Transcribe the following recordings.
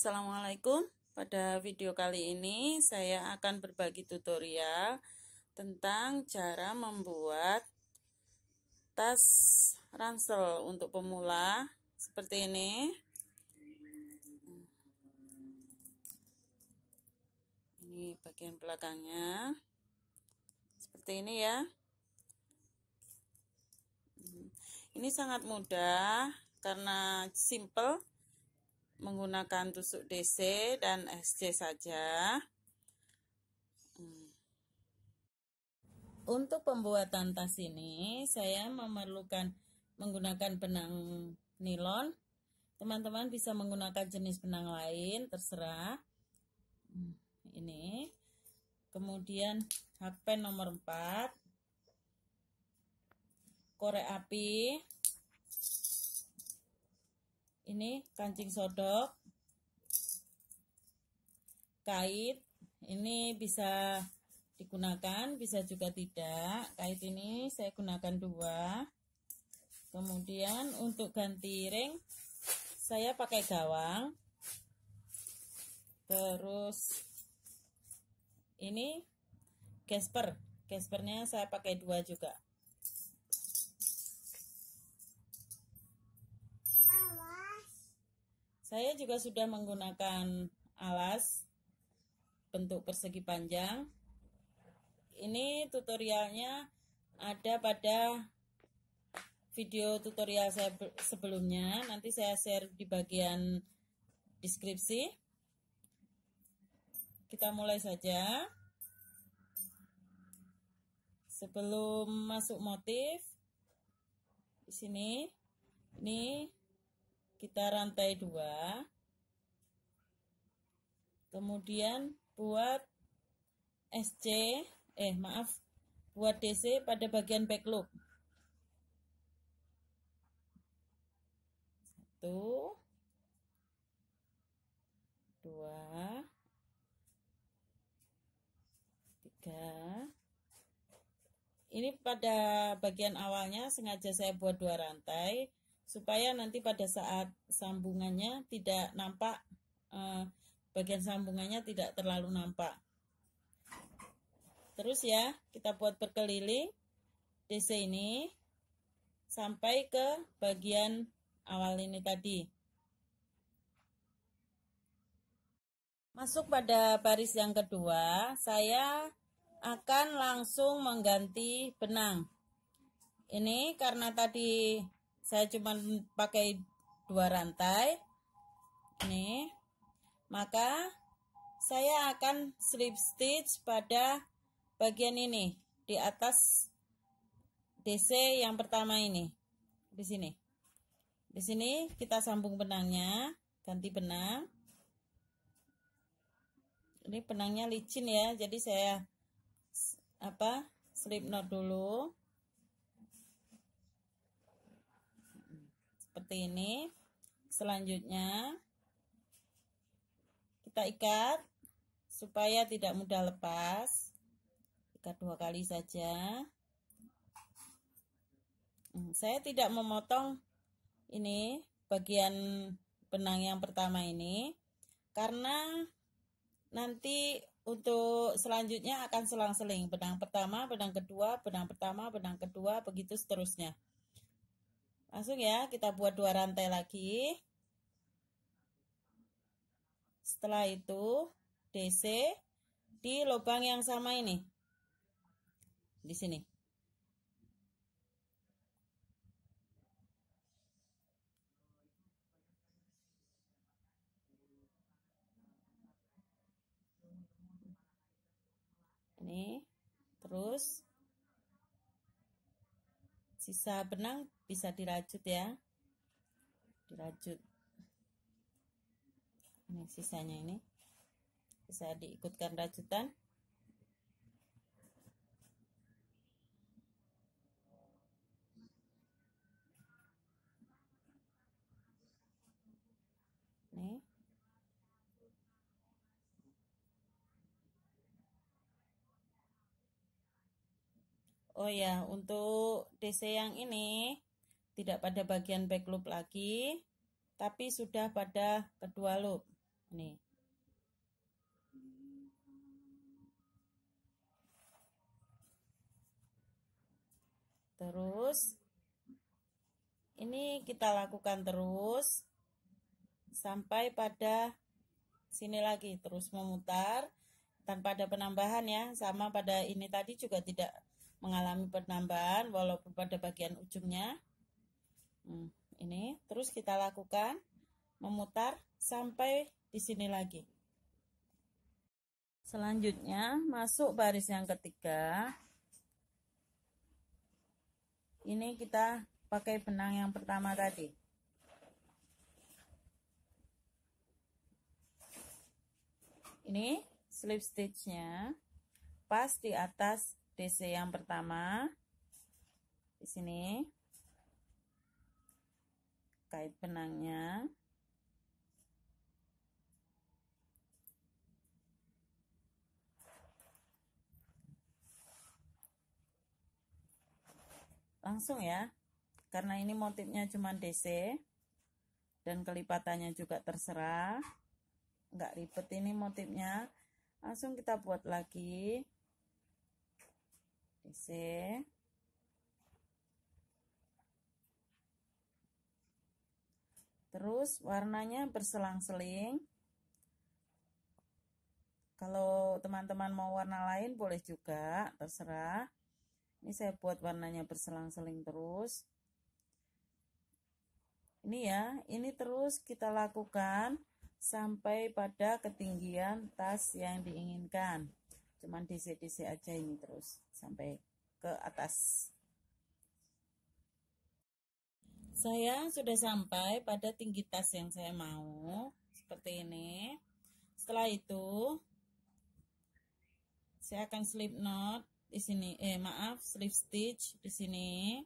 Assalamualaikum Pada video kali ini saya akan berbagi tutorial Tentang cara membuat tas ransel untuk pemula Seperti ini Ini bagian belakangnya Seperti ini ya Ini sangat mudah karena simple menggunakan tusuk DC dan SC saja. Hmm. Untuk pembuatan tas ini, saya memerlukan menggunakan benang nilon. Teman-teman bisa menggunakan jenis benang lain, terserah. Hmm, ini. Kemudian hakpen nomor 4. Korek api ini kancing sodok kait ini bisa digunakan bisa juga tidak kait ini saya gunakan dua kemudian untuk ganti ring saya pakai gawang terus ini gesper gespernya saya pakai dua juga Saya juga sudah menggunakan alas bentuk persegi panjang. Ini tutorialnya ada pada video tutorial saya sebelumnya. Nanti saya share di bagian deskripsi. Kita mulai saja. Sebelum masuk motif, di sini, ini kita rantai dua kemudian buat SC eh maaf buat DC pada bagian back loop satu dua tiga ini pada bagian awalnya sengaja saya buat dua rantai supaya nanti pada saat sambungannya tidak nampak eh, bagian sambungannya tidak terlalu nampak terus ya kita buat berkeliling DC ini sampai ke bagian awal ini tadi masuk pada baris yang kedua saya akan langsung mengganti benang ini karena tadi saya cuma pakai dua rantai nih maka saya akan slip stitch pada bagian ini di atas DC yang pertama ini di sini di sini kita sambung benangnya ganti benang ini benangnya licin ya jadi saya apa slip knot dulu seperti ini selanjutnya kita ikat supaya tidak mudah lepas ikat dua kali saja hmm, saya tidak memotong ini bagian benang yang pertama ini karena nanti untuk selanjutnya akan selang-seling benang pertama, benang kedua, benang pertama, benang kedua begitu seterusnya Langsung ya, kita buat dua rantai lagi. Setelah itu DC di lubang yang sama ini. Di sini. Ini terus sisa benang bisa dirajut ya dirajut ini sisanya ini bisa diikutkan rajutan nih Oh ya, untuk DC yang ini tidak pada bagian back loop lagi, tapi sudah pada kedua loop. Nih. Terus ini kita lakukan terus sampai pada sini lagi terus memutar tanpa ada penambahan ya sama pada ini tadi juga tidak mengalami penambahan walaupun pada bagian ujungnya Hmm, ini terus kita lakukan memutar sampai di sini lagi. Selanjutnya masuk baris yang ketiga. Ini kita pakai benang yang pertama tadi. Ini slip stitchnya pas di atas DC yang pertama di sini kait benangnya langsung ya karena ini motifnya cuma DC dan kelipatannya juga terserah nggak ribet ini motifnya langsung kita buat lagi DC Terus warnanya berselang-seling. Kalau teman-teman mau warna lain boleh juga, terserah. Ini saya buat warnanya berselang-seling terus. Ini ya, ini terus kita lakukan sampai pada ketinggian tas yang diinginkan. Cuman DC-DC aja ini terus sampai ke atas. Saya sudah sampai pada tinggi tas yang saya mau, seperti ini. Setelah itu, saya akan slip knot di sini, eh maaf, slip stitch di sini.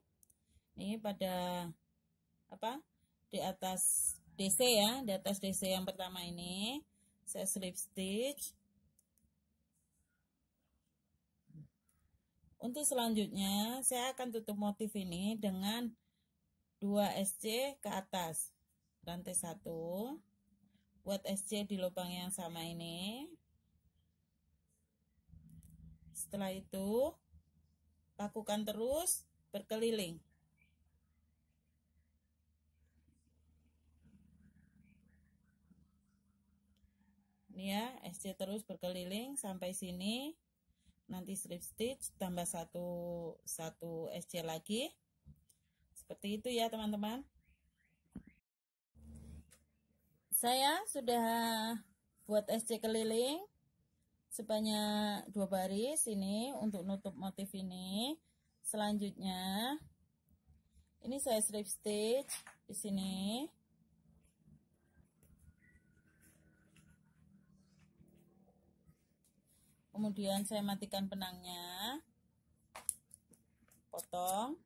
Ini pada apa? Di atas DC ya, di atas DC yang pertama ini. Saya slip stitch. Untuk selanjutnya, saya akan tutup motif ini dengan 2 SC ke atas rantai 1 buat SC di lubang yang sama ini setelah itu lakukan terus berkeliling ini ya SC terus berkeliling sampai sini nanti slip stitch tambah satu satu SC lagi seperti itu ya teman-teman. Saya sudah buat SC keliling sebanyak dua baris ini untuk nutup motif ini selanjutnya ini saya slip stitch di sini kemudian saya matikan benangnya potong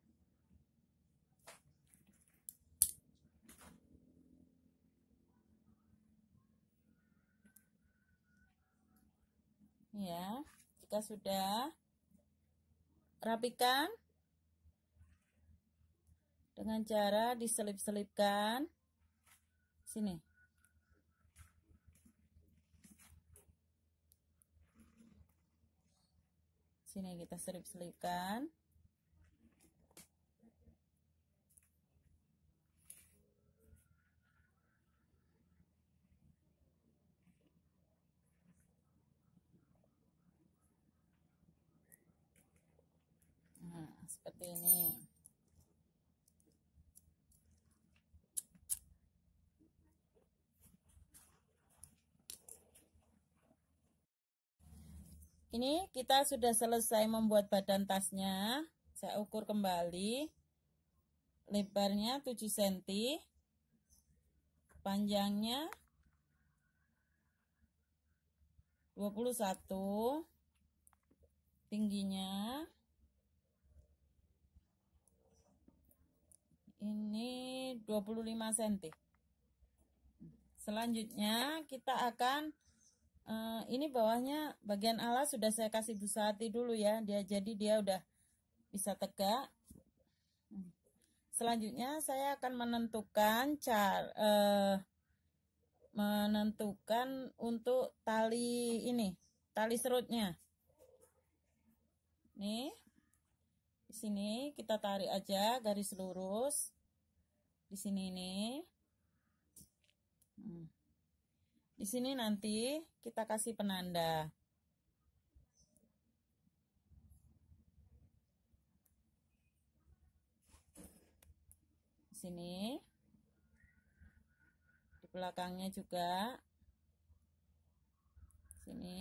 ya jika sudah rapikan dengan cara diselip-selipkan sini sini kita selip-selipkan seperti ini ini kita sudah selesai membuat badan tasnya saya ukur kembali lebarnya 7 cm panjangnya 21 tingginya ini 25 cm selanjutnya kita akan eh, ini bawahnya bagian alas sudah saya kasih hati dulu ya dia jadi dia udah bisa tegak selanjutnya saya akan menentukan cara uh, eh, menentukan untuk tali ini tali serutnya nih di sini kita tarik aja garis lurus di sini ini hmm. di sini nanti kita kasih penanda di sini di belakangnya juga di sini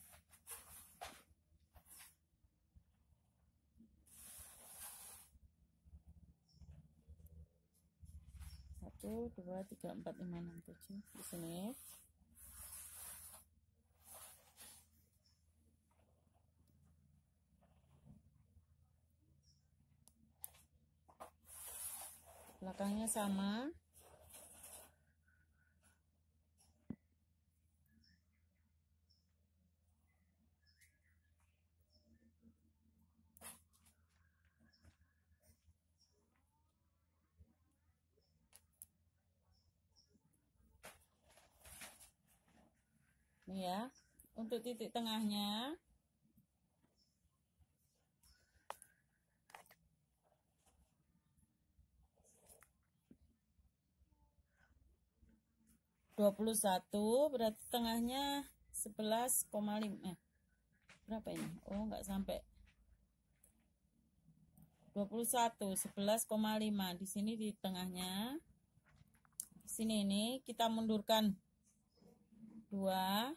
satu dua tiga empat lima enam tujuh di sini belakangnya sama untuk titik tengahnya dua puluh satu berarti tengahnya sebelas koma lima eh, berapa ini oh nggak sampai dua puluh satu 21 11,5 di sini di tengahnya di sini ini kita mundurkan dua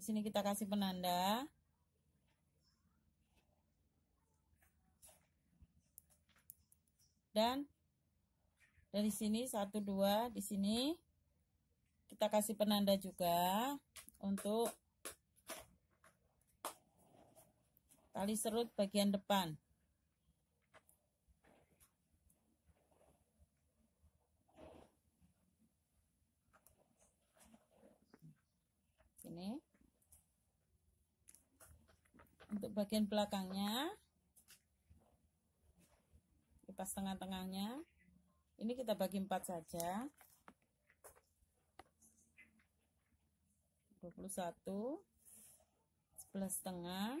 Di sini kita kasih penanda. Dan dari sini 1 2 di sini kita kasih penanda juga untuk tali serut bagian depan. bagian belakangnya kipas tengah-tengahnya ini kita bagi empat saja 21 11 setengah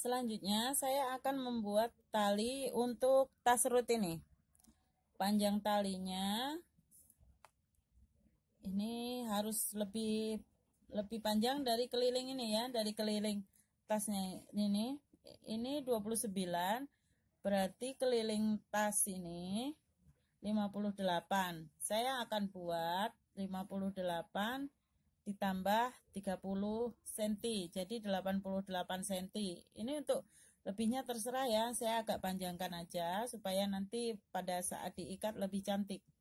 Selanjutnya saya akan membuat tali untuk tas rut ini. Panjang talinya ini harus lebih lebih panjang dari keliling ini ya, dari keliling tasnya ini. Ini 29 berarti keliling tas ini 58. Saya akan buat 58 ditambah 30 cm jadi 88 cm ini untuk lebihnya terserah ya saya agak panjangkan aja supaya nanti pada saat diikat lebih cantik